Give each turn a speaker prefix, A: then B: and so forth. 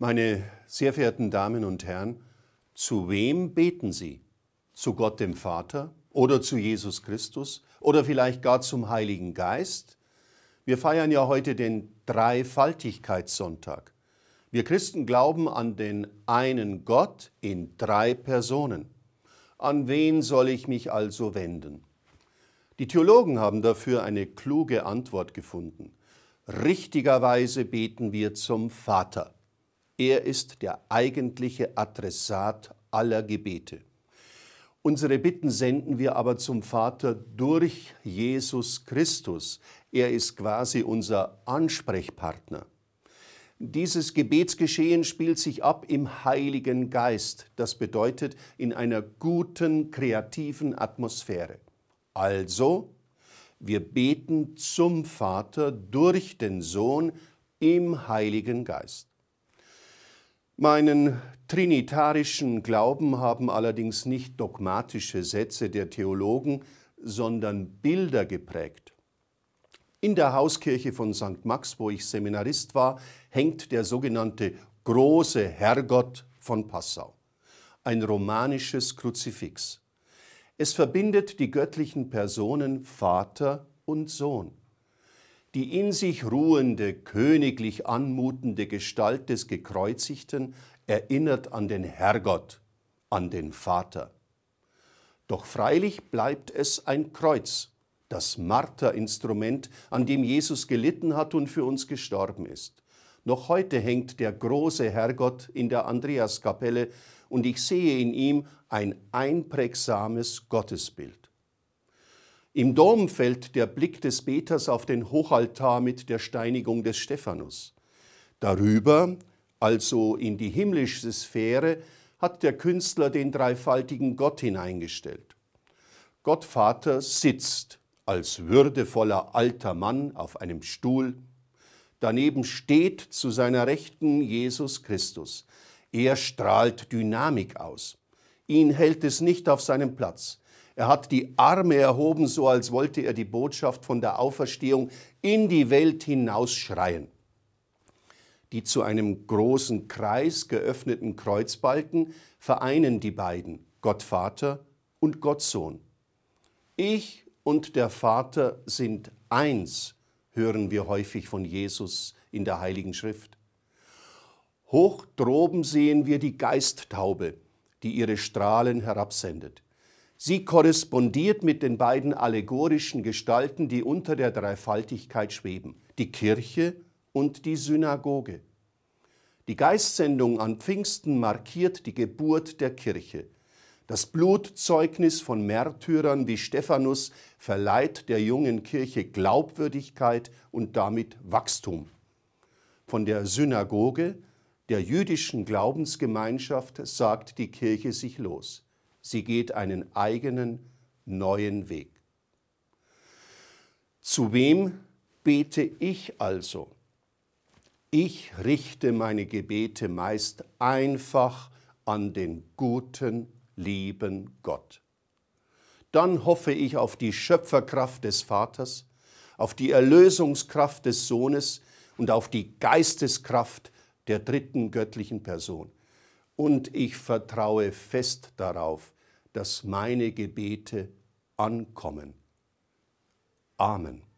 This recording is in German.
A: Meine sehr verehrten Damen und Herren, zu wem beten Sie? Zu Gott dem Vater oder zu Jesus Christus oder vielleicht gar zum Heiligen Geist? Wir feiern ja heute den Dreifaltigkeitssonntag. Wir Christen glauben an den einen Gott in drei Personen. An wen soll ich mich also wenden? Die Theologen haben dafür eine kluge Antwort gefunden. Richtigerweise beten wir zum Vater. Er ist der eigentliche Adressat aller Gebete. Unsere Bitten senden wir aber zum Vater durch Jesus Christus. Er ist quasi unser Ansprechpartner. Dieses Gebetsgeschehen spielt sich ab im Heiligen Geist. Das bedeutet in einer guten, kreativen Atmosphäre. Also, wir beten zum Vater durch den Sohn im Heiligen Geist. Meinen trinitarischen Glauben haben allerdings nicht dogmatische Sätze der Theologen, sondern Bilder geprägt. In der Hauskirche von St. Max, wo ich Seminarist war, hängt der sogenannte große Herrgott von Passau, ein romanisches Kruzifix. Es verbindet die göttlichen Personen Vater und Sohn. Die in sich ruhende, königlich anmutende Gestalt des Gekreuzigten erinnert an den Herrgott, an den Vater. Doch freilich bleibt es ein Kreuz, das Marterinstrument, an dem Jesus gelitten hat und für uns gestorben ist. Noch heute hängt der große Herrgott in der Andreaskapelle und ich sehe in ihm ein einprägsames Gottesbild. Im Dom fällt der Blick des Beters auf den Hochaltar mit der Steinigung des Stephanus. Darüber, also in die himmlische Sphäre, hat der Künstler den dreifaltigen Gott hineingestellt. Gottvater sitzt als würdevoller alter Mann auf einem Stuhl. Daneben steht zu seiner Rechten Jesus Christus. Er strahlt Dynamik aus. Ihn hält es nicht auf seinem Platz. Er hat die Arme erhoben, so als wollte er die Botschaft von der Auferstehung in die Welt hinausschreien. Die zu einem großen Kreis geöffneten Kreuzbalken vereinen die beiden, Gott Vater und Gott Sohn. Ich und der Vater sind eins, hören wir häufig von Jesus in der Heiligen Schrift. Hoch droben sehen wir die Geisttaube, die ihre Strahlen herabsendet. Sie korrespondiert mit den beiden allegorischen Gestalten, die unter der Dreifaltigkeit schweben, die Kirche und die Synagoge. Die Geistsendung an Pfingsten markiert die Geburt der Kirche. Das Blutzeugnis von Märtyrern wie Stephanus verleiht der jungen Kirche Glaubwürdigkeit und damit Wachstum. Von der Synagoge, der jüdischen Glaubensgemeinschaft, sagt die Kirche sich los. Sie geht einen eigenen, neuen Weg. Zu wem bete ich also? Ich richte meine Gebete meist einfach an den guten, lieben Gott. Dann hoffe ich auf die Schöpferkraft des Vaters, auf die Erlösungskraft des Sohnes und auf die Geisteskraft der dritten göttlichen Person und ich vertraue fest darauf, dass meine Gebete ankommen. Amen.